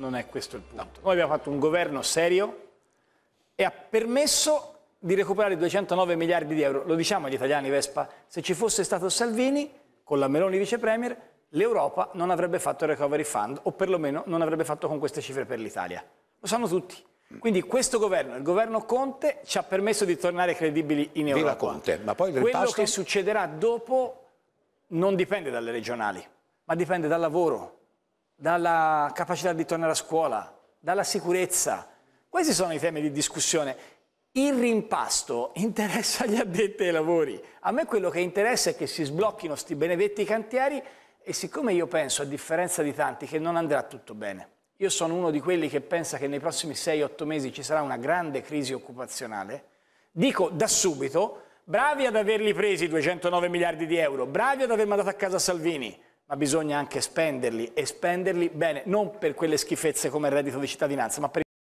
non è questo il punto. No. Noi abbiamo fatto un governo serio e ha permesso di recuperare 209 miliardi di euro. Lo diciamo agli italiani, Vespa, se ci fosse stato Salvini, con la Meloni vice premier, l'Europa non avrebbe fatto il recovery fund, o perlomeno non avrebbe fatto con queste cifre per l'Italia. Lo sanno tutti. Quindi questo governo, il governo Conte, ci ha permesso di tornare credibili in Europa. Viva Conte, ma poi del Quello che succederà dopo non dipende dalle regionali, ma dipende dal lavoro, dalla capacità di tornare a scuola, dalla sicurezza. Questi sono i temi di discussione. Il rimpasto interessa gli addetti ai lavori. A me quello che interessa è che si sblocchino questi benedetti cantieri e siccome io penso, a differenza di tanti, che non andrà tutto bene, io sono uno di quelli che pensa che nei prossimi 6-8 mesi ci sarà una grande crisi occupazionale, dico da subito, bravi ad averli presi 209 miliardi di euro, bravi ad aver mandato a casa Salvini, ma bisogna anche spenderli e spenderli bene, non per quelle schifezze come il reddito di cittadinanza, ma per